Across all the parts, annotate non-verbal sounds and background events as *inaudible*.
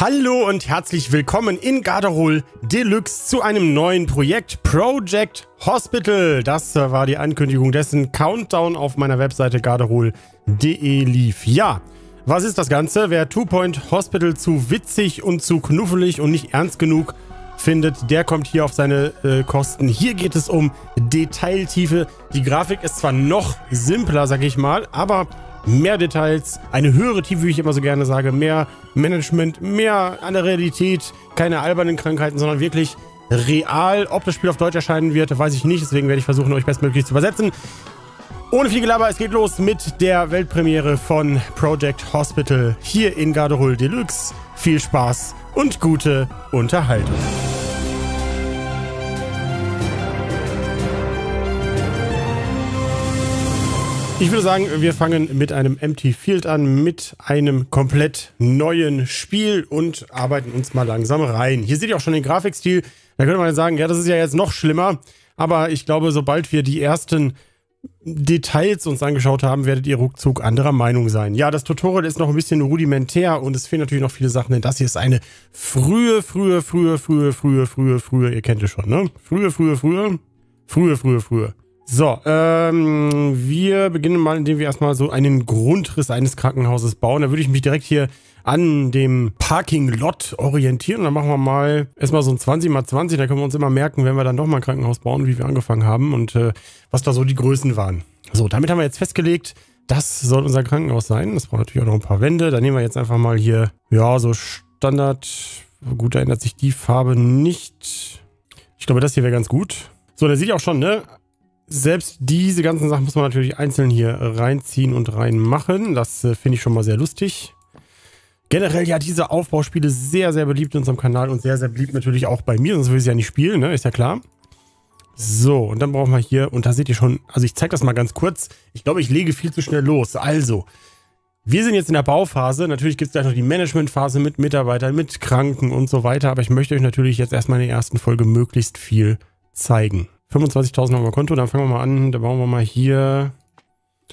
Hallo und herzlich willkommen in Garderol Deluxe zu einem neuen Projekt Project Hospital. Das äh, war die Ankündigung dessen Countdown auf meiner Webseite garderol.de lief. Ja, was ist das Ganze? Wer Two Point Hospital zu witzig und zu knuffelig und nicht ernst genug findet, der kommt hier auf seine äh, Kosten. Hier geht es um Detailtiefe. Die Grafik ist zwar noch simpler, sag ich mal, aber mehr Details, eine höhere Tiefe, wie ich immer so gerne sage, mehr Management, mehr an der Realität, keine albernen Krankheiten, sondern wirklich real. Ob das Spiel auf Deutsch erscheinen wird, weiß ich nicht, deswegen werde ich versuchen, euch bestmöglich zu übersetzen. Ohne viel Gelaber, es geht los mit der Weltpremiere von Project Hospital hier in Garderol Deluxe. Viel Spaß und gute Unterhaltung. Ich würde sagen, wir fangen mit einem Empty Field an, mit einem komplett neuen Spiel und arbeiten uns mal langsam rein. Hier seht ihr auch schon den Grafikstil. Da könnte man sagen, ja, das ist ja jetzt noch schlimmer. Aber ich glaube, sobald wir die ersten Details uns angeschaut haben, werdet ihr ruckzuck anderer Meinung sein. Ja, das Tutorial ist noch ein bisschen rudimentär und es fehlen natürlich noch viele Sachen, denn das hier ist eine frühe, frühe, frühe, frühe, frühe, frühe, frühe, ihr kennt es schon, ne? Frühe, frühe, frühe, frühe, frühe, frühe. So, ähm, wir beginnen mal, indem wir erstmal so einen Grundriss eines Krankenhauses bauen. Da würde ich mich direkt hier an dem Parking-Lot orientieren. dann machen wir mal erstmal so ein 20x20. Da können wir uns immer merken, wenn wir dann nochmal ein Krankenhaus bauen, wie wir angefangen haben und äh, was da so die Größen waren. So, damit haben wir jetzt festgelegt, das soll unser Krankenhaus sein. Das braucht natürlich auch noch ein paar Wände. Da nehmen wir jetzt einfach mal hier, ja, so Standard. Gut, da ändert sich die Farbe nicht. Ich glaube, das hier wäre ganz gut. So, der sieht auch schon, ne? selbst diese ganzen Sachen muss man natürlich einzeln hier äh, reinziehen und reinmachen. Das äh, finde ich schon mal sehr lustig. Generell ja diese Aufbauspiele sehr, sehr beliebt in unserem Kanal und sehr, sehr beliebt natürlich auch bei mir, sonst würde ich sie ja nicht spielen, ne? ist ja klar. So, und dann brauchen wir hier, und da seht ihr schon, also ich zeige das mal ganz kurz. Ich glaube, ich lege viel zu schnell los. Also, wir sind jetzt in der Bauphase. Natürlich gibt es gleich noch die Managementphase mit Mitarbeitern, mit Kranken und so weiter. Aber ich möchte euch natürlich jetzt erstmal in der ersten Folge möglichst viel zeigen. 25.000 haben wir Konto, dann fangen wir mal an. Da bauen wir mal hier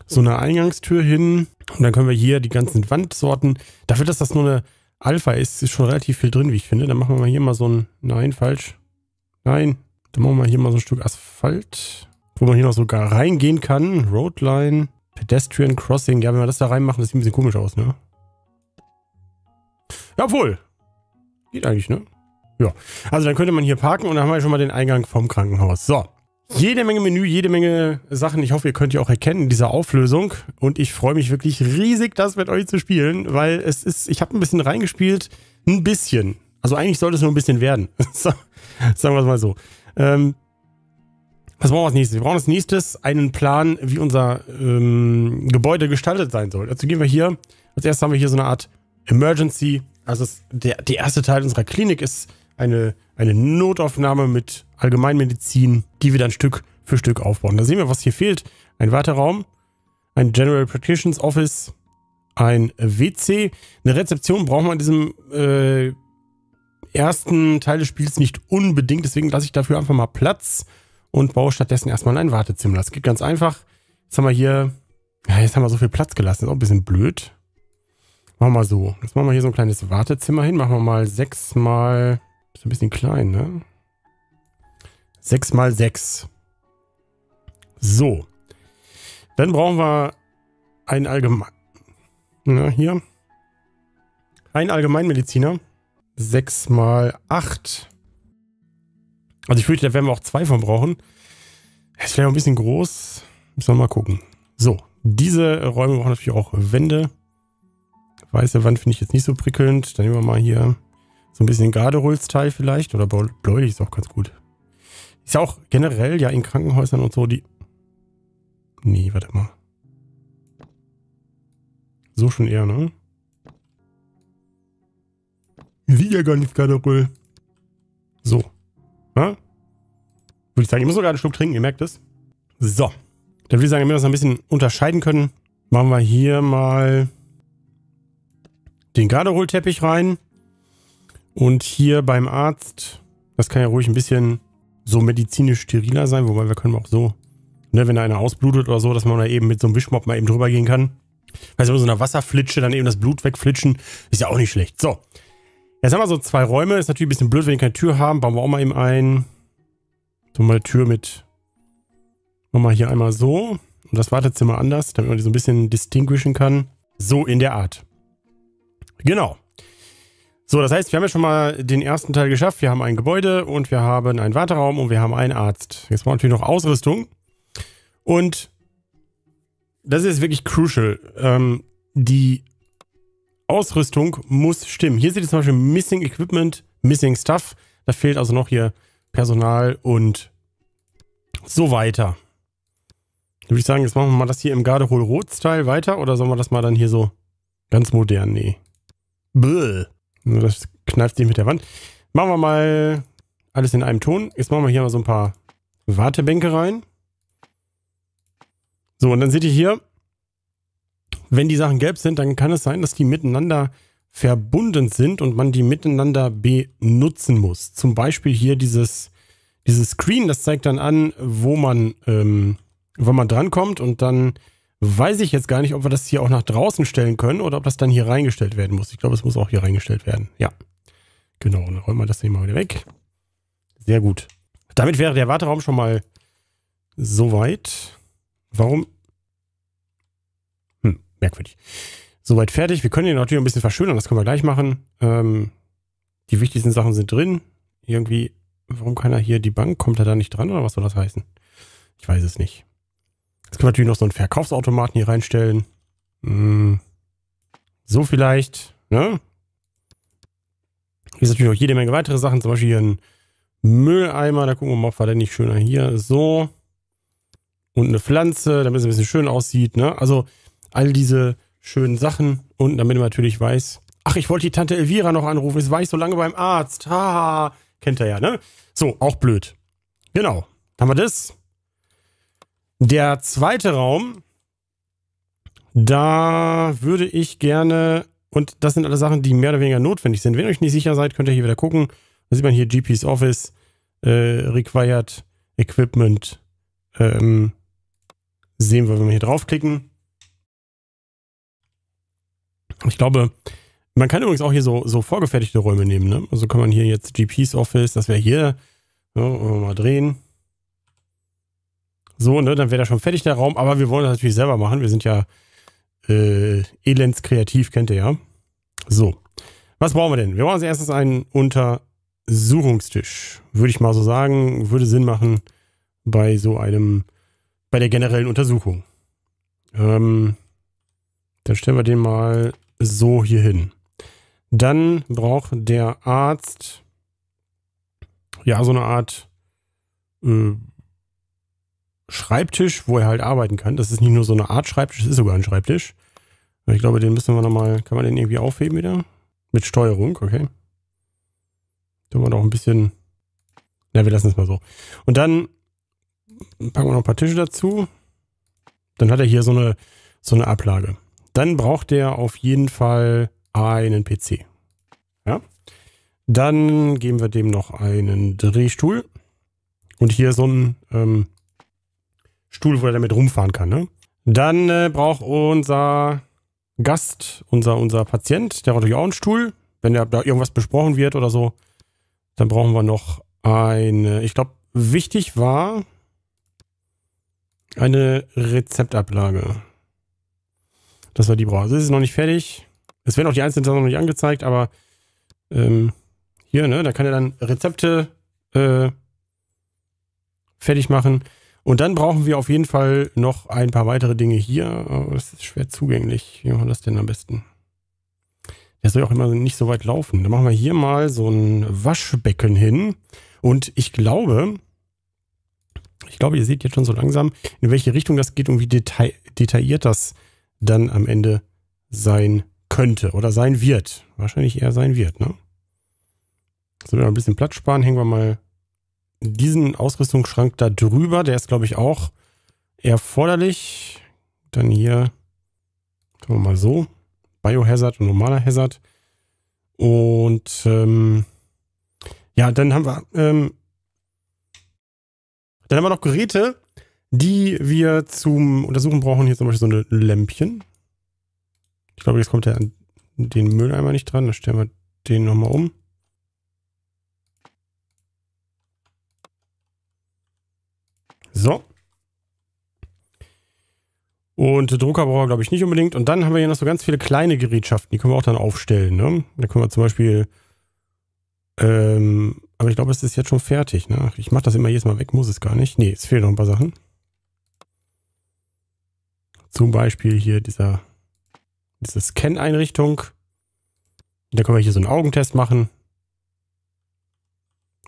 so eine Eingangstür hin. Und dann können wir hier die ganzen Wandsorten, dafür, dass das nur eine Alpha ist, ist schon relativ viel drin, wie ich finde. Dann machen wir mal hier mal so ein, nein, falsch. Nein, dann machen wir hier mal so ein Stück Asphalt, wo man hier noch sogar reingehen kann. Roadline, Pedestrian Crossing. Ja, wenn wir das da reinmachen, das sieht ein bisschen komisch aus, ne? Jawohl, Geht eigentlich, ne? Ja, also dann könnte man hier parken und dann haben wir schon mal den Eingang vom Krankenhaus. So, jede Menge Menü, jede Menge Sachen. Ich hoffe, ihr könnt die auch erkennen in dieser Auflösung. Und ich freue mich wirklich riesig, das mit euch zu spielen, weil es ist, ich habe ein bisschen reingespielt, ein bisschen. Also eigentlich sollte es nur ein bisschen werden. *laughs* Sagen wir es mal so. Ähm, was brauchen wir als nächstes? Wir brauchen als nächstes einen Plan, wie unser ähm, Gebäude gestaltet sein soll. Dazu gehen wir hier, als erstes haben wir hier so eine Art Emergency. Also der, der erste Teil unserer Klinik ist eine, eine Notaufnahme mit Allgemeinmedizin, die wir dann Stück für Stück aufbauen. Da sehen wir, was hier fehlt. Ein Warteraum, ein General Practitioners Office, ein WC. Eine Rezeption braucht man in diesem äh, ersten Teil des Spiels nicht unbedingt. Deswegen lasse ich dafür einfach mal Platz und baue stattdessen erstmal ein Wartezimmer. Das geht ganz einfach. Jetzt haben wir hier, ja, jetzt haben wir so viel Platz gelassen. Ist auch ein bisschen blöd. Machen wir mal so. Jetzt machen wir hier so ein kleines Wartezimmer hin. Machen wir mal sechs mal ist ein bisschen klein, ne? 6 mal 6. So. Dann brauchen wir ein Allgemein... Na, ne, hier. Ein Allgemeinmediziner. 6 mal 8. Also ich fürchte, da werden wir auch zwei von brauchen. Es wäre ein bisschen groß. Müssen wir mal gucken. So, diese Räume brauchen natürlich auch Wände. Weiße Wand finde ich jetzt nicht so prickelnd. Dann nehmen wir mal hier so ein bisschen Garderholzteil vielleicht. Oder Bläulich ist auch ganz gut. Ist ja auch generell ja in Krankenhäusern und so die... Nee, warte mal. So schon eher, ne? Sieht ja gar nicht Garderol. So. Ja? Würde ich sagen, ich muss sogar einen Schluck trinken, ihr merkt es. So. Dann würde ich sagen, damit wir uns ein bisschen unterscheiden können, machen wir hier mal den Garderol-Teppich rein. Und hier beim Arzt, das kann ja ruhig ein bisschen so medizinisch steriler sein, wobei wir können auch so, ne, wenn einer ausblutet oder so, dass man da eben mit so einem Wischmopp mal eben drüber gehen kann. Also mit so einer Wasserflitsche dann eben das Blut wegflitschen, ist ja auch nicht schlecht. So, jetzt haben wir so zwei Räume, ist natürlich ein bisschen blöd, wenn wir keine Tür haben, bauen wir auch mal eben ein. So mal eine Tür mit, machen wir hier einmal so und das Wartezimmer anders, damit man die so ein bisschen distinguishen kann. So in der Art. Genau. So, das heißt, wir haben ja schon mal den ersten Teil geschafft. Wir haben ein Gebäude und wir haben einen Warteraum und wir haben einen Arzt. Jetzt brauchen wir natürlich noch Ausrüstung. Und das ist wirklich crucial. Ähm, die Ausrüstung muss stimmen. Hier seht ihr zum Beispiel Missing Equipment, Missing Stuff. Da fehlt also noch hier Personal und so weiter. Da würde ich sagen, jetzt machen wir mal das hier im Gardehol Rot-Style weiter oder sollen wir das mal dann hier so ganz modern? Nee. Bläh. Nur also das knallt sich mit der Wand. Machen wir mal alles in einem Ton. Jetzt machen wir hier mal so ein paar Wartebänke rein. So, und dann seht ihr hier, wenn die Sachen gelb sind, dann kann es sein, dass die miteinander verbunden sind und man die miteinander benutzen muss. Zum Beispiel hier dieses, dieses Screen, das zeigt dann an, wo man, ähm, wann man drankommt und dann Weiß ich jetzt gar nicht, ob wir das hier auch nach draußen stellen können oder ob das dann hier reingestellt werden muss. Ich glaube, es muss auch hier reingestellt werden. Ja. Genau, dann räumen wir das hier mal wieder weg. Sehr gut. Damit wäre der Warteraum schon mal soweit. Warum? Hm, merkwürdig. Soweit fertig. Wir können den natürlich ein bisschen verschönern, das können wir gleich machen. Ähm, die wichtigsten Sachen sind drin. Irgendwie, warum kann er hier die Bank? Kommt er da nicht dran oder was soll das heißen? Ich weiß es nicht. Jetzt können wir natürlich noch so einen Verkaufsautomaten hier reinstellen. Hm. So vielleicht, ne? Hier ist natürlich noch jede Menge weitere Sachen, zum Beispiel hier ein Mülleimer, da gucken wir mal, ob wir den nicht schöner hier, so. Und eine Pflanze, damit es ein bisschen schön aussieht, ne? Also all diese schönen Sachen und damit man natürlich weiß, ach, ich wollte die Tante Elvira noch anrufen, jetzt war ich so lange beim Arzt, haha, kennt er ja, ne? So, auch blöd. Genau, haben wir das. Der zweite Raum, da würde ich gerne, und das sind alle Sachen, die mehr oder weniger notwendig sind. Wenn ihr euch nicht sicher seid, könnt ihr hier wieder gucken. Da sieht man hier GP's Office, äh, Required Equipment. Ähm, sehen wir, wenn wir hier draufklicken. Ich glaube, man kann übrigens auch hier so, so vorgefertigte Räume nehmen. Ne? Also kann man hier jetzt GP's Office, das wäre hier, so, ne, mal drehen. So, ne, dann wäre da schon fertig der Raum, aber wir wollen das natürlich selber machen. Wir sind ja äh, elends kreativ, kennt ihr ja. So. Was brauchen wir denn? Wir brauchen als erstes einen Untersuchungstisch. Würde ich mal so sagen, würde Sinn machen bei so einem, bei der generellen Untersuchung. Ähm, dann stellen wir den mal so hier hin. Dann braucht der Arzt ja so eine Art äh, Schreibtisch, wo er halt arbeiten kann. Das ist nicht nur so eine Art Schreibtisch, das ist sogar ein Schreibtisch. Ich glaube, den müssen wir nochmal, kann man den irgendwie aufheben wieder? Mit Steuerung, okay. Tun wir doch ein bisschen, na, wir lassen es mal so. Und dann packen wir noch ein paar Tische dazu. Dann hat er hier so eine, so eine Ablage. Dann braucht er auf jeden Fall einen PC. Ja. Dann geben wir dem noch einen Drehstuhl. Und hier so ein, ähm, Stuhl, wo er damit rumfahren kann. Ne? Dann äh, braucht unser Gast, unser, unser Patient, der braucht natürlich auch einen Stuhl. Wenn da irgendwas besprochen wird oder so, dann brauchen wir noch eine, ich glaube, wichtig war eine Rezeptablage. Das war die brauchen. Also das ist noch nicht fertig. Es werden auch die einzelnen Sachen noch nicht angezeigt, aber ähm, hier, ne, da kann er dann Rezepte äh, fertig machen. Und dann brauchen wir auf jeden Fall noch ein paar weitere Dinge hier. das ist schwer zugänglich. Wie machen wir das denn am besten? Der soll auch immer nicht so weit laufen. Dann machen wir hier mal so ein Waschbecken hin. Und ich glaube, ich glaube, ihr seht jetzt schon so langsam, in welche Richtung das geht und wie detail, detailliert das dann am Ende sein könnte oder sein wird. Wahrscheinlich eher sein wird, ne? So, wir ein bisschen Platz sparen, hängen wir mal diesen Ausrüstungsschrank da drüber. Der ist, glaube ich, auch erforderlich. Dann hier, sagen wir mal so, Biohazard und normaler Hazard. Und ähm, ja, dann haben wir ähm, dann haben wir noch Geräte, die wir zum Untersuchen brauchen. Hier zum Beispiel so ein Lämpchen. Ich glaube, jetzt kommt der an den Mülleimer nicht dran. Dann stellen wir den nochmal um. So. Und Drucker brauchen wir, glaube ich, nicht unbedingt. Und dann haben wir hier noch so ganz viele kleine Gerätschaften, die können wir auch dann aufstellen. Ne? Da können wir zum Beispiel, ähm, aber ich glaube, es ist jetzt schon fertig. Ne? Ich mache das immer jedes Mal weg, muss es gar nicht. Ne, es fehlen noch ein paar Sachen. Zum Beispiel hier dieser, diese Scan-Einrichtung. Da können wir hier so einen Augentest machen.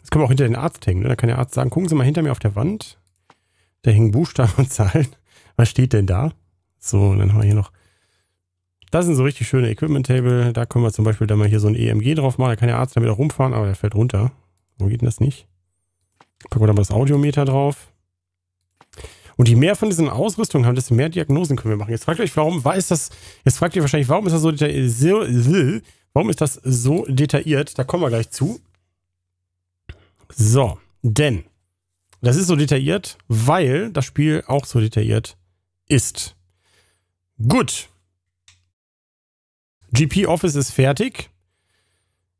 Das können wir auch hinter den Arzt hängen. Ne? Da kann der Arzt sagen, gucken Sie mal hinter mir auf der Wand. Da hängen Buchstaben und Zahlen. Was steht denn da? So, dann haben wir hier noch. Das sind so richtig schöne Equipment-Table. Da können wir zum Beispiel dann mal hier so ein EMG drauf machen. Da kann der Arzt damit auch rumfahren, aber der fällt runter. Wo geht denn das nicht? Packen wir da mal das Audiometer drauf. Und je mehr von diesen Ausrüstungen haben, desto mehr Diagnosen können wir machen. Jetzt fragt ihr euch, warum war ist das? Jetzt fragt ihr wahrscheinlich, warum ist das so detailliert? Warum ist das so detailliert? Da kommen wir gleich zu. So, denn das ist so detailliert, weil das Spiel auch so detailliert ist. Gut. GP Office ist fertig.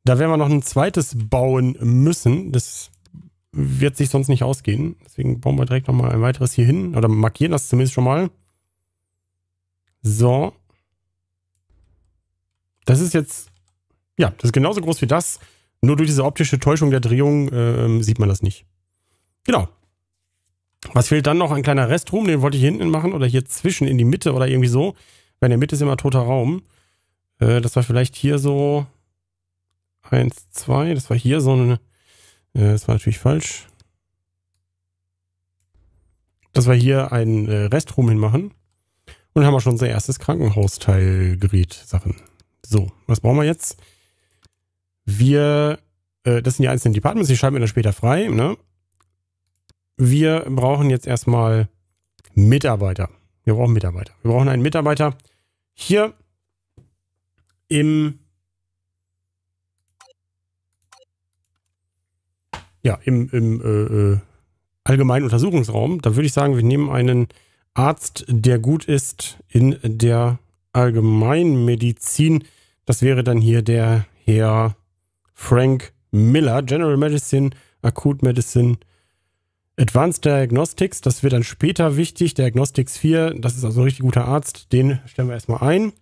Da werden wir noch ein zweites bauen müssen. Das wird sich sonst nicht ausgehen. Deswegen bauen wir direkt nochmal ein weiteres hier hin. Oder markieren das zumindest schon mal. So. Das ist jetzt, ja, das ist genauso groß wie das. Nur durch diese optische Täuschung der Drehung äh, sieht man das nicht. Genau. Was fehlt dann noch? Ein kleiner Restroom, den wollte ich hier hinten machen oder hier zwischen in die Mitte oder irgendwie so. Weil in der Mitte ist immer toter Raum. Äh, das war vielleicht hier so eins, zwei. Das war hier so ein... Äh, das war natürlich falsch. Das war hier ein äh, Restruhm hinmachen. Und haben wir schon unser erstes Krankenhausteilgerät, Sachen. So, was brauchen wir jetzt? Wir, äh, das sind die einzelnen Departments, die schalten wir dann später frei, ne? wir brauchen jetzt erstmal Mitarbeiter. Wir brauchen Mitarbeiter. Wir brauchen einen Mitarbeiter hier im, ja, im, im äh, äh, allgemeinen Untersuchungsraum. Da würde ich sagen, wir nehmen einen Arzt, der gut ist in der Allgemeinmedizin. Das wäre dann hier der Herr Frank Miller, General Medicine, Acute Medicine, Advanced Diagnostics, das wird dann später wichtig. Diagnostics 4, das ist also ein richtig guter Arzt, den stellen wir erstmal ein.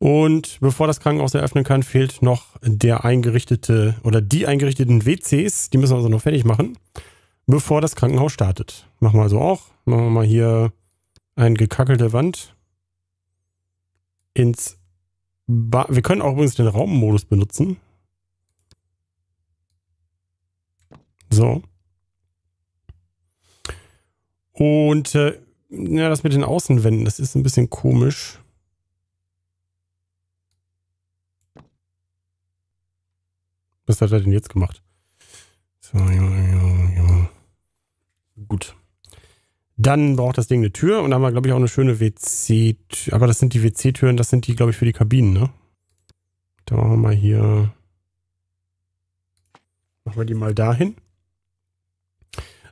Und bevor das Krankenhaus eröffnen kann, fehlt noch der eingerichtete oder die eingerichteten WCs. Die müssen wir also noch fertig machen, bevor das Krankenhaus startet. Machen wir also auch. Machen wir mal hier eine gekackelte Wand ins. Ba wir können auch übrigens den Raummodus benutzen. So. Und äh, ja, das mit den Außenwänden, das ist ein bisschen komisch. Was hat er denn jetzt gemacht? So, ja, ja, ja. Gut. Dann braucht das Ding eine Tür und da haben wir, glaube ich, auch eine schöne WC-Tür. Aber das sind die WC-Türen, das sind die, glaube ich, für die Kabinen, ne? Da machen wir mal hier. Machen wir die mal dahin.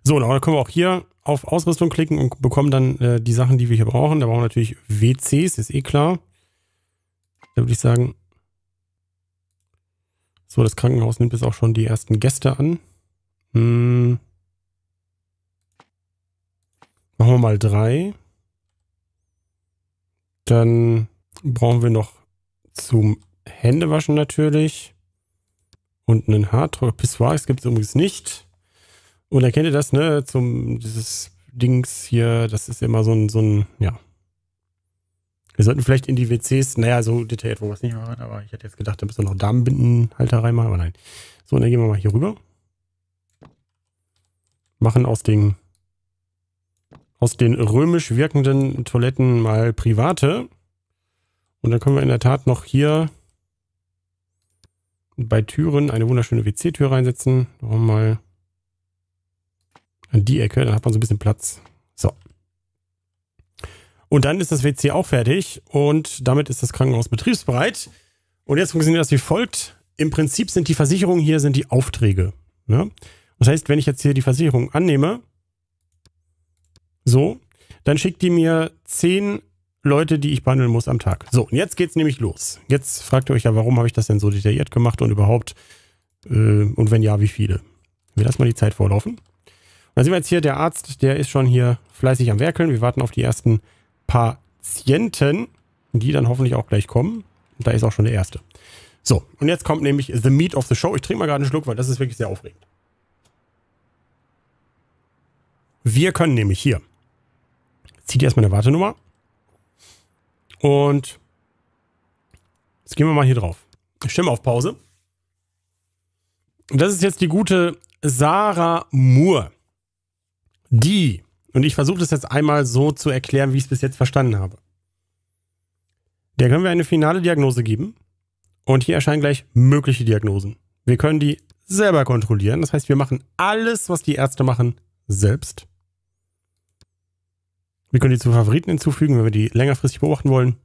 So, dann können wir auch hier auf Ausrüstung klicken und bekommen dann äh, die Sachen, die wir hier brauchen. Da brauchen wir natürlich WCs, ist eh klar. Da würde ich sagen, so, das Krankenhaus nimmt jetzt auch schon die ersten Gäste an. Hm. Machen wir mal drei. Dann brauchen wir noch zum Händewaschen natürlich. Und einen Harddruck. Pissoirs gibt es übrigens nicht. Und dann kennt ihr das, ne? Zum, dieses Dings hier, das ist immer so ein, so ein, ja. Wir sollten vielleicht in die WCs, naja, so detailliert wollen wir es nicht machen, aber ich hätte jetzt gedacht, da müssen wir noch Damenbindenhalter reinmachen, aber nein. So, und dann gehen wir mal hier rüber. Machen aus den, aus den römisch wirkenden Toiletten mal private. Und dann können wir in der Tat noch hier bei Türen eine wunderschöne WC-Tür reinsetzen. Nochmal mal an die Ecke, dann hat man so ein bisschen Platz. So. Und dann ist das WC auch fertig und damit ist das Krankenhaus betriebsbereit. Und jetzt funktioniert das wie folgt. Im Prinzip sind die Versicherungen hier, sind die Aufträge. Ne? Das heißt, wenn ich jetzt hier die Versicherung annehme, so, dann schickt die mir zehn Leute, die ich behandeln muss am Tag. So, und jetzt geht's nämlich los. Jetzt fragt ihr euch ja, warum habe ich das denn so detailliert gemacht und überhaupt, äh, und wenn ja, wie viele? Wir lassen mal die Zeit vorlaufen. Da sehen wir jetzt hier, der Arzt, der ist schon hier fleißig am Werkeln. Wir warten auf die ersten Patienten, die dann hoffentlich auch gleich kommen. Und da ist auch schon der erste. So, und jetzt kommt nämlich The Meat of the Show. Ich trinke mal gerade einen Schluck, weil das ist wirklich sehr aufregend. Wir können nämlich hier, zieht erstmal eine Wartenummer und jetzt gehen wir mal hier drauf. Stimme auf Pause. das ist jetzt die gute Sarah Moore die, und ich versuche das jetzt einmal so zu erklären, wie ich es bis jetzt verstanden habe, der können wir eine finale Diagnose geben. Und hier erscheinen gleich mögliche Diagnosen. Wir können die selber kontrollieren. Das heißt, wir machen alles, was die Ärzte machen, selbst. Wir können die zu Favoriten hinzufügen, wenn wir die längerfristig beobachten wollen.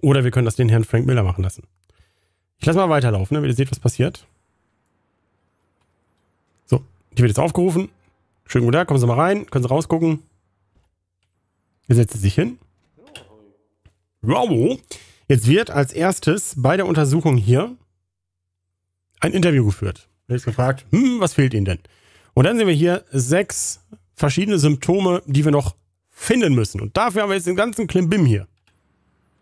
Oder wir können das den Herrn Frank Miller machen lassen. Ich lasse mal weiterlaufen, ne, damit ihr seht, was passiert. So, die wird jetzt aufgerufen. Schönen guten Tag, kommen Sie mal rein, können Sie rausgucken. Er setzt sich hin. Wow. Jetzt wird als erstes bei der Untersuchung hier ein Interview geführt. Er ist gefragt, hm, was fehlt Ihnen denn? Und dann sehen wir hier sechs verschiedene Symptome, die wir noch finden müssen. Und dafür haben wir jetzt den ganzen Klimbim hier.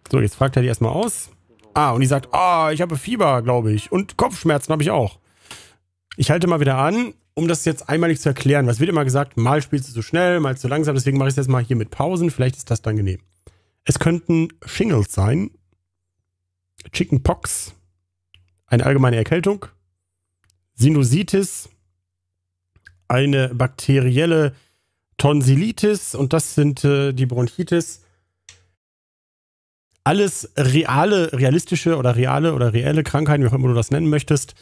So, jetzt fragt er die erstmal aus. Ah, und die sagt, ah, oh, ich habe Fieber, glaube ich. Und Kopfschmerzen habe ich auch. Ich halte mal wieder an um das jetzt einmalig zu erklären, was wird immer gesagt, mal spielst du zu schnell, mal zu langsam, deswegen mache ich es jetzt mal hier mit Pausen, vielleicht ist das dann genehm. Es könnten Shingles sein, Chickenpox, eine allgemeine Erkältung, Sinusitis, eine bakterielle Tonsillitis und das sind äh, die Bronchitis. Alles reale, realistische oder reale oder reelle Krankheiten, wie auch immer du das nennen möchtest,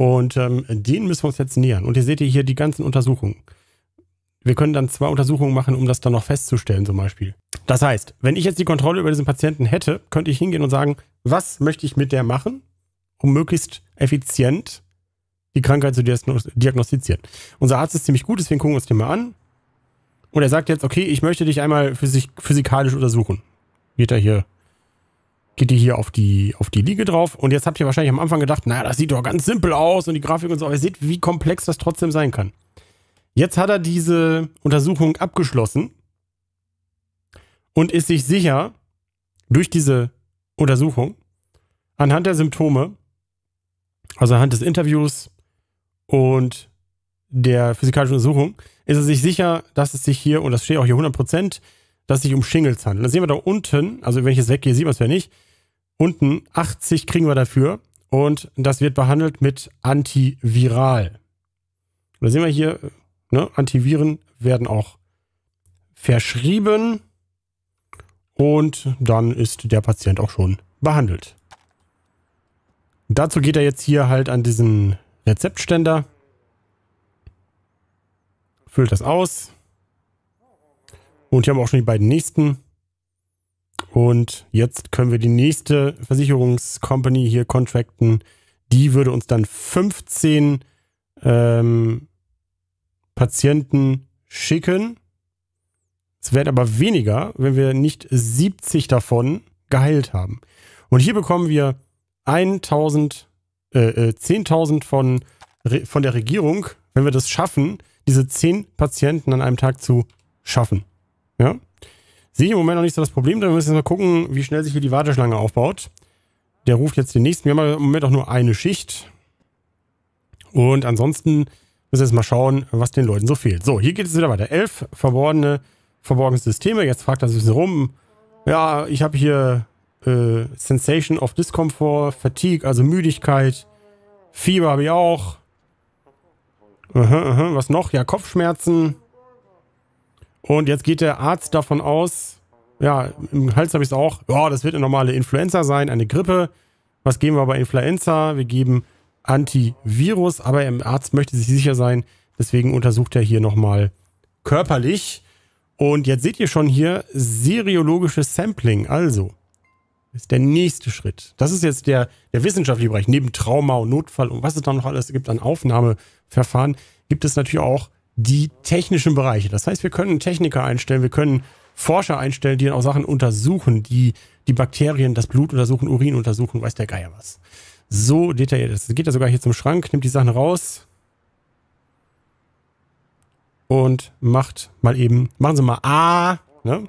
und ähm, denen müssen wir uns jetzt nähern. Und ihr seht hier die ganzen Untersuchungen. Wir können dann zwei Untersuchungen machen, um das dann noch festzustellen, zum Beispiel. Das heißt, wenn ich jetzt die Kontrolle über diesen Patienten hätte, könnte ich hingehen und sagen, was möchte ich mit der machen, um möglichst effizient die Krankheit zu diagnostizieren. Unser Arzt ist ziemlich gut, deswegen gucken wir uns den mal an. Und er sagt jetzt, okay, ich möchte dich einmal physik physikalisch untersuchen. Geht er hier geht ihr hier auf die, auf die Liege drauf. Und jetzt habt ihr wahrscheinlich am Anfang gedacht, naja, das sieht doch ganz simpel aus und die Grafik und so. Aber ihr seht, wie komplex das trotzdem sein kann. Jetzt hat er diese Untersuchung abgeschlossen und ist sich sicher, durch diese Untersuchung, anhand der Symptome, also anhand des Interviews und der physikalischen Untersuchung, ist er sich sicher, dass es sich hier, und das steht auch hier 100%, dass es sich um Shingles handelt. Das sehen wir da unten, also wenn ich jetzt weggehe, sieht man es ja nicht, unten 80 kriegen wir dafür und das wird behandelt mit Antiviral. Und da sehen wir hier, ne, Antiviren werden auch verschrieben und dann ist der Patient auch schon behandelt. Dazu geht er jetzt hier halt an diesen Rezeptständer, füllt das aus und hier haben wir auch schon die beiden nächsten. Und jetzt können wir die nächste Versicherungscompany hier contracten. Die würde uns dann 15 ähm, Patienten schicken. Es werden aber weniger, wenn wir nicht 70 davon geheilt haben. Und hier bekommen wir 1000, äh, äh 10.000 von, von der Regierung, wenn wir das schaffen, diese 10 Patienten an einem Tag zu schaffen. Ja? Sehe ich im Moment noch nicht so das Problem, Wir müssen jetzt mal gucken, wie schnell sich hier die Warteschlange aufbaut. Der ruft jetzt den nächsten. Wir haben im Moment auch nur eine Schicht. Und ansonsten müssen wir jetzt mal schauen, was den Leuten so fehlt. So, hier geht es wieder weiter. Elf verborgene, verborgene Systeme. Jetzt fragt er sich rum. Ja, ich habe hier äh, Sensation of Discomfort, Fatigue, also Müdigkeit. Fieber habe ich auch. Aha, aha. Was noch? Ja, Kopfschmerzen. Und jetzt geht der Arzt davon aus, ja, im Hals habe ich es auch, ja, das wird eine normale Influenza sein, eine Grippe. Was geben wir bei Influenza? Wir geben Antivirus, aber der Arzt möchte sich sicher sein, deswegen untersucht er hier nochmal körperlich. Und jetzt seht ihr schon hier seriologisches Sampling, also ist der nächste Schritt. Das ist jetzt der, der wissenschaftliche Bereich. Neben Trauma und Notfall und was es da noch alles gibt an Aufnahmeverfahren, gibt es natürlich auch die technischen Bereiche. Das heißt, wir können Techniker einstellen, wir können Forscher einstellen, die dann auch Sachen untersuchen, die die Bakterien, das Blut untersuchen, Urin untersuchen, weiß der Geier was. So detailliert ist. Geht ja sogar hier zum Schrank, nimmt die Sachen raus und macht mal eben, machen Sie mal A, ne?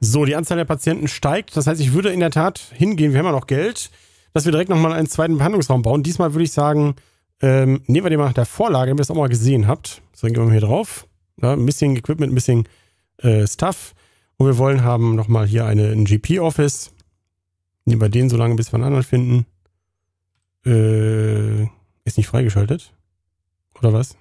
So, die Anzahl der Patienten steigt. Das heißt, ich würde in der Tat hingehen, wir haben ja noch Geld, dass wir direkt nochmal einen zweiten Behandlungsraum bauen. Diesmal würde ich sagen, ähm, nehmen wir den mal nach der Vorlage, damit ihr es auch mal gesehen habt. So, dann gehen wir mal hier drauf. Ja, bisschen Equipment, Missing äh, Stuff. Und wir wollen haben nochmal hier eine, ein GP-Office. Nehmen wir den so lange, bis wir einen anderen finden. Äh, ist nicht freigeschaltet. Oder was?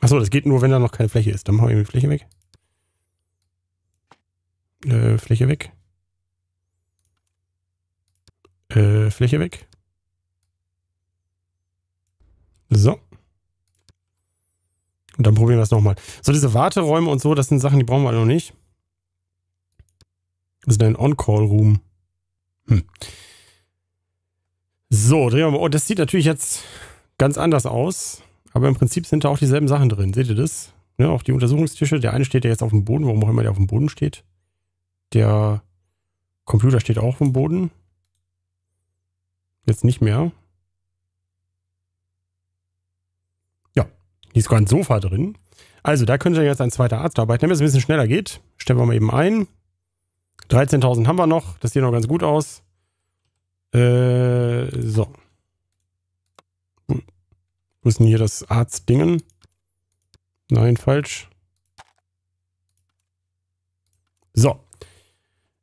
Achso, das geht nur, wenn da noch keine Fläche ist. Dann machen wir die Fläche weg. Äh, Fläche weg. Äh, Fläche weg. So. Und dann probieren wir es nochmal. So, diese Warteräume und so, das sind Sachen, die brauchen wir alle noch nicht. Das ist ein On-Call-Room. Hm. So, drehen wir mal. Oh, das sieht natürlich jetzt ganz anders aus. Aber im Prinzip sind da auch dieselben Sachen drin. Seht ihr das? Ja, auch die Untersuchungstische. Der eine steht ja jetzt auf dem Boden, warum auch immer der auf dem Boden steht. Der Computer steht auch auf dem Boden. Jetzt nicht mehr. Ja, hier ist gerade ein Sofa drin. Also, da könnte jetzt ein zweiter Arzt arbeiten, damit es ein bisschen schneller geht. Stellen wir mal eben ein. 13.000 haben wir noch. Das sieht noch ganz gut aus. Äh, so. Hm. Wo ist denn hier das Arztdingen? Nein, falsch. So.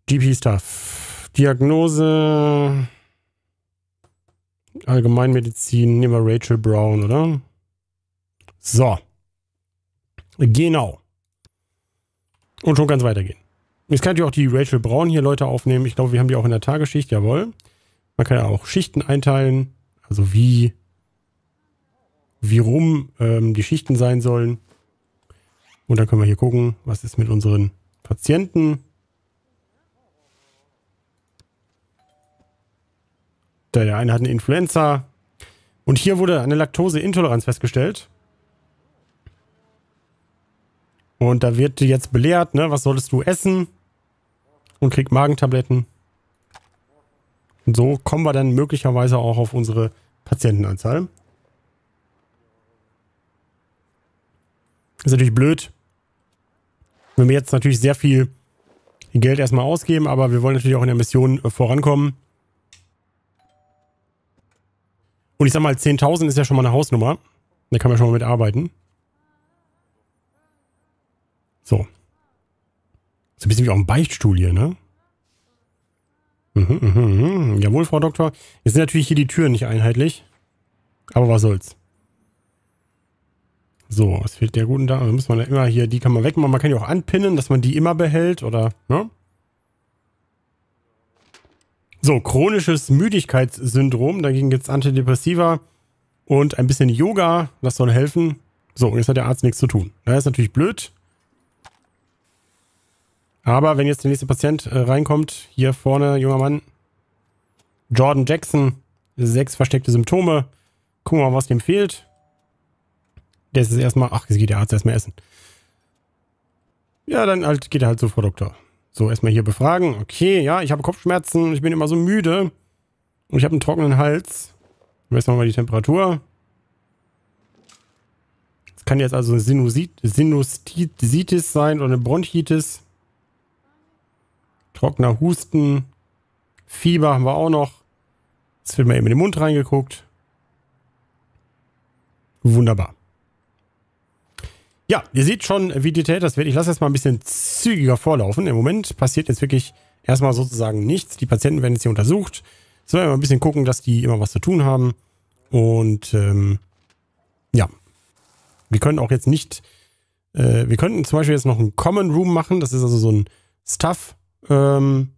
GP-Stuff. Diagnose. Allgemeinmedizin, nehmen wir Rachel Brown, oder? So. Genau. Und schon kann es weitergehen. Jetzt kann ich auch die Rachel Brown hier Leute aufnehmen. Ich glaube, wir haben die auch in der Tagesschicht, jawohl. Man kann ja auch Schichten einteilen, also wie, wie rum ähm, die Schichten sein sollen. Und dann können wir hier gucken, was ist mit unseren Patienten. Der, eine hat eine Influenza. Und hier wurde eine Laktoseintoleranz festgestellt. Und da wird jetzt belehrt, ne, was solltest du essen? Und kriegt Magentabletten. Und so kommen wir dann möglicherweise auch auf unsere Patientenanzahl. Ist natürlich blöd, wenn wir jetzt natürlich sehr viel Geld erstmal ausgeben, aber wir wollen natürlich auch in der Mission äh, vorankommen. Und ich sag mal, 10.000 ist ja schon mal eine Hausnummer. Da kann man schon mal mit arbeiten. So. So ein bisschen wie auch ein Beichtstuhl hier, ne? Mhm, mhm, mhm. Jawohl, Frau Doktor. Jetzt sind natürlich hier die Türen nicht einheitlich. Aber was soll's. So, was fehlt der guten da. Da muss man ja immer hier, die kann man wegmachen. Man kann die auch anpinnen, dass man die immer behält oder, ne? So, chronisches Müdigkeitssyndrom. Dagegen gibt es Antidepressiva und ein bisschen Yoga. Das soll helfen. So, und jetzt hat der Arzt nichts zu tun. Das ist natürlich blöd. Aber wenn jetzt der nächste Patient äh, reinkommt, hier vorne, junger Mann, Jordan Jackson, sechs versteckte Symptome. Gucken wir mal, was dem fehlt. Das ist erstmal, ach, jetzt geht der Arzt erstmal essen. Ja, dann halt, geht er halt so, Frau Doktor. So, erstmal hier befragen. Okay, ja, ich habe Kopfschmerzen, ich bin immer so müde. Und ich habe einen trockenen Hals. Messen wir mal die Temperatur. Das kann jetzt also eine Sinusitis sein oder eine Bronchitis. Trockener Husten. Fieber haben wir auch noch. Jetzt wird mal eben in den Mund reingeguckt. Wunderbar. Ja, ihr seht schon, wie detailliert das wird. Ich lasse jetzt mal ein bisschen zügiger vorlaufen. Im Moment passiert jetzt wirklich erstmal sozusagen nichts. Die Patienten werden jetzt hier untersucht. Jetzt wollen wir mal ein bisschen gucken, dass die immer was zu tun haben. Und ähm, ja, wir können auch jetzt nicht, äh, wir könnten zum Beispiel jetzt noch einen Common Room machen. Das ist also so ein Stuff, ähm,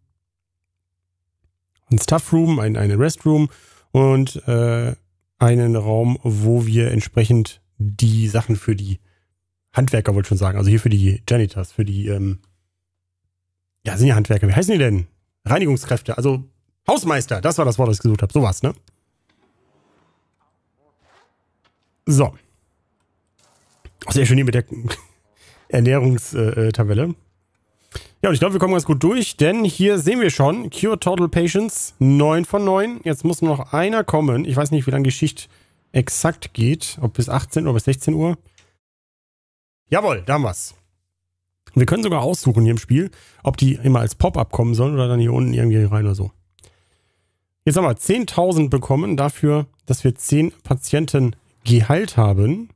ein Stuff Room, ein, eine Restroom und äh, einen Raum, wo wir entsprechend die Sachen für die Handwerker wollte ich schon sagen, also hier für die Janitors, für die, ähm, ja, sind ja Handwerker, wie heißen die denn? Reinigungskräfte, also Hausmeister, das war das Wort, das ich gesucht habe, sowas, ne? So. Auch Sehr schön hier mit der *laughs* Ernährungstabelle. Äh, äh, ja, und ich glaube, wir kommen ganz gut durch, denn hier sehen wir schon, Cure Total Patients 9 von 9. Jetzt muss nur noch einer kommen. Ich weiß nicht, wie lange die Schicht exakt geht, ob bis 18 oder bis 16 Uhr. Jawohl, da haben wir's. Wir können sogar aussuchen hier im Spiel, ob die immer als Pop-up kommen sollen oder dann hier unten irgendwie rein oder so. Jetzt haben wir 10.000 bekommen dafür, dass wir 10 Patienten geheilt haben.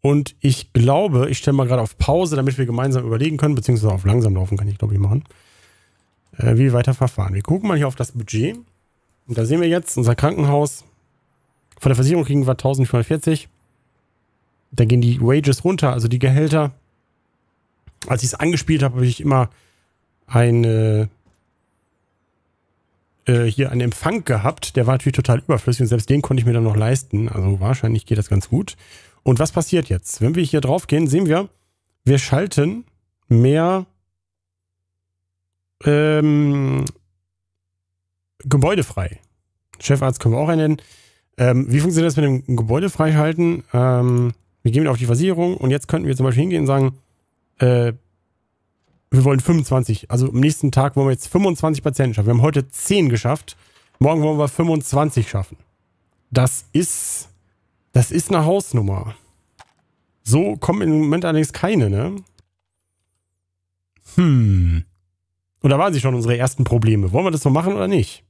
Und ich glaube, ich stelle mal gerade auf Pause, damit wir gemeinsam überlegen können, beziehungsweise auf langsam laufen kann ich, glaube ich, machen, äh, wie wir weiter verfahren. Wir gucken mal hier auf das Budget. Und da sehen wir jetzt unser Krankenhaus. Von der Versicherung kriegen wir 1440. Da gehen die Wages runter, also die Gehälter. Als ich es angespielt habe, habe ich immer eine äh, hier einen Empfang gehabt, der war natürlich total überflüssig und selbst den konnte ich mir dann noch leisten. Also wahrscheinlich geht das ganz gut. Und was passiert jetzt? Wenn wir hier drauf gehen, sehen wir, wir schalten mehr ähm, Gebäude frei. Chefarzt können wir auch einen nennen. Ähm, wie funktioniert das mit dem Gebäude freischalten? Ähm, wir gehen auf die Versicherung und jetzt könnten wir zum Beispiel hingehen und sagen, äh, wir wollen 25. Also am nächsten Tag wollen wir jetzt 25 Patienten schaffen. Wir haben heute 10 geschafft. Morgen wollen wir 25 schaffen. Das ist, das ist eine Hausnummer. So kommen im Moment allerdings keine, ne? Hm. Und da waren sie schon unsere ersten Probleme. Wollen wir das so machen oder nicht?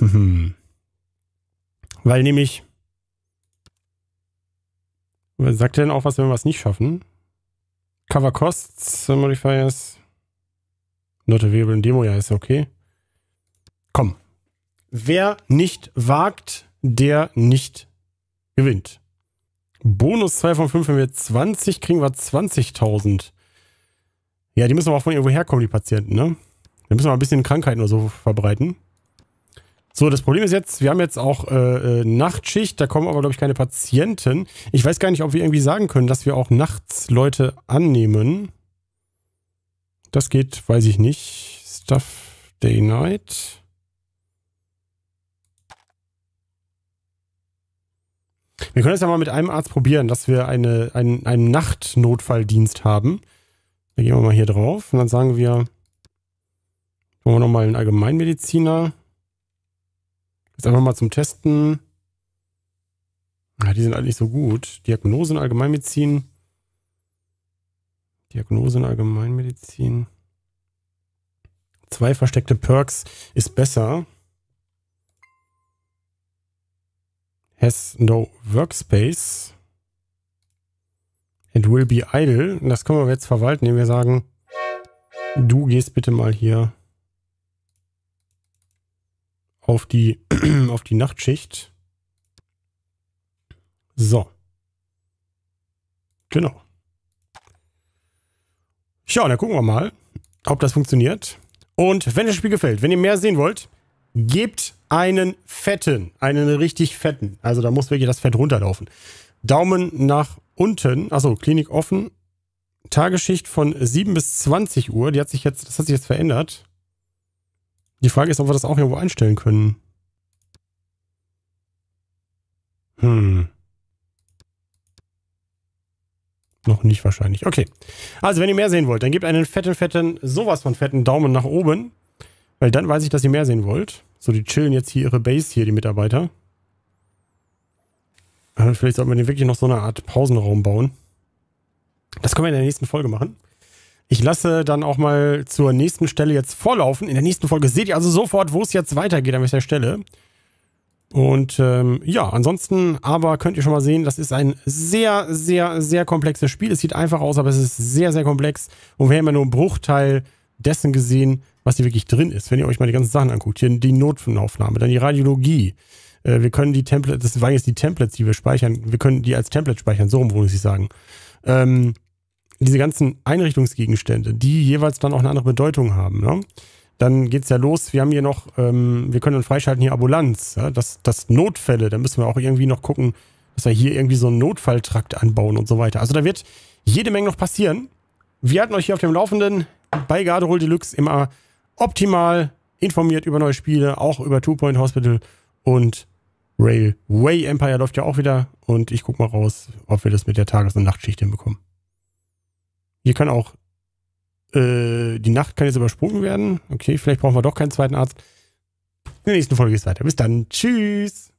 *laughs* Weil nämlich Sagt er denn auch was, wenn wir es nicht schaffen? Cover Costs, äh, Modifiers. Not available in Demo, ja, ist okay. Komm. Wer nicht wagt, der nicht gewinnt. Bonus 2 von 5, wenn wir 20 kriegen, wir 20.000. Ja, die müssen aber auch von irgendwo herkommen, die Patienten, ne? Wir müssen mal ein bisschen Krankheiten oder so verbreiten. So, das Problem ist jetzt, wir haben jetzt auch äh, äh Nachtschicht, da kommen aber, glaube ich, keine Patienten. Ich weiß gar nicht, ob wir irgendwie sagen können, dass wir auch nachts Leute annehmen. Das geht, weiß ich nicht. Stuff Day Night. Wir können es ja mal mit einem Arzt probieren, dass wir eine, einen, einen Nachtnotfalldienst haben. Da gehen wir mal hier drauf und dann sagen wir, wollen wir nochmal einen Allgemeinmediziner. Jetzt einfach mal zum Testen. Ja, die sind eigentlich so gut. Diagnose in Allgemeinmedizin. Diagnose in Allgemeinmedizin. Zwei versteckte Perks ist besser. Has no workspace. And will be idle. Und das können wir jetzt verwalten, indem wir sagen, du gehst bitte mal hier auf die, *clears throat* auf die Nachtschicht. So. Genau. Ja, dann gucken wir mal, ob das funktioniert. Und wenn das Spiel gefällt, wenn ihr mehr sehen wollt, gebt einen fetten, einen richtig fetten. Also da muss wirklich das Fett runterlaufen. Daumen nach unten. Achso, Klinik offen. Tagesschicht von 7 bis 20 Uhr. Die hat sich jetzt, das hat sich jetzt verändert. Die Frage ist, ob wir das auch irgendwo einstellen können. Hm. Noch nicht wahrscheinlich. Okay. Also, wenn ihr mehr sehen wollt, dann gebt einen fetten, fetten, sowas von fetten Daumen nach oben. Weil dann weiß ich, dass ihr mehr sehen wollt. So, die chillen jetzt hier ihre Base hier, die Mitarbeiter. Äh, vielleicht sollten wir den wirklich noch so eine Art Pausenraum bauen. Das können wir in der nächsten Folge machen. Ich lasse dann auch mal zur nächsten Stelle jetzt vorlaufen. In der nächsten Folge seht ihr also sofort, wo es jetzt weitergeht an welcher Stelle. Und ähm, ja, ansonsten aber könnt ihr schon mal sehen, das ist ein sehr, sehr, sehr komplexes Spiel. Es sieht einfach aus, aber es ist sehr, sehr komplex. Und wir haben ja nur einen Bruchteil dessen gesehen, was hier wirklich drin ist. Wenn ihr euch mal die ganzen Sachen anguckt, hier die Notaufnahme, dann die Radiologie. Äh, wir können die Templates, das waren jetzt die Templates, die wir speichern, wir können die als Template speichern, so rum muss ich sagen. Ähm, diese ganzen Einrichtungsgegenstände, die jeweils dann auch eine andere Bedeutung haben. Ne? Dann es ja los, wir haben hier noch, ähm, wir können dann freischalten hier Ambulanz, ja? das, das Notfälle, da müssen wir auch irgendwie noch gucken, dass wir hier irgendwie so einen Notfalltrakt anbauen und so weiter. Also da wird jede Menge noch passieren. Wir hatten euch hier auf dem Laufenden bei Garderol Deluxe immer optimal informiert über neue Spiele, auch über Two Point Hospital und Railway Empire läuft ja auch wieder und ich guck mal raus, ob wir das mit der Tages- und Nachtschicht hinbekommen. Hier kann auch äh, die Nacht kann jetzt übersprungen werden. Okay, vielleicht brauchen wir doch keinen zweiten Arzt. In der nächsten Folge geht's weiter. Bis dann. Tschüss.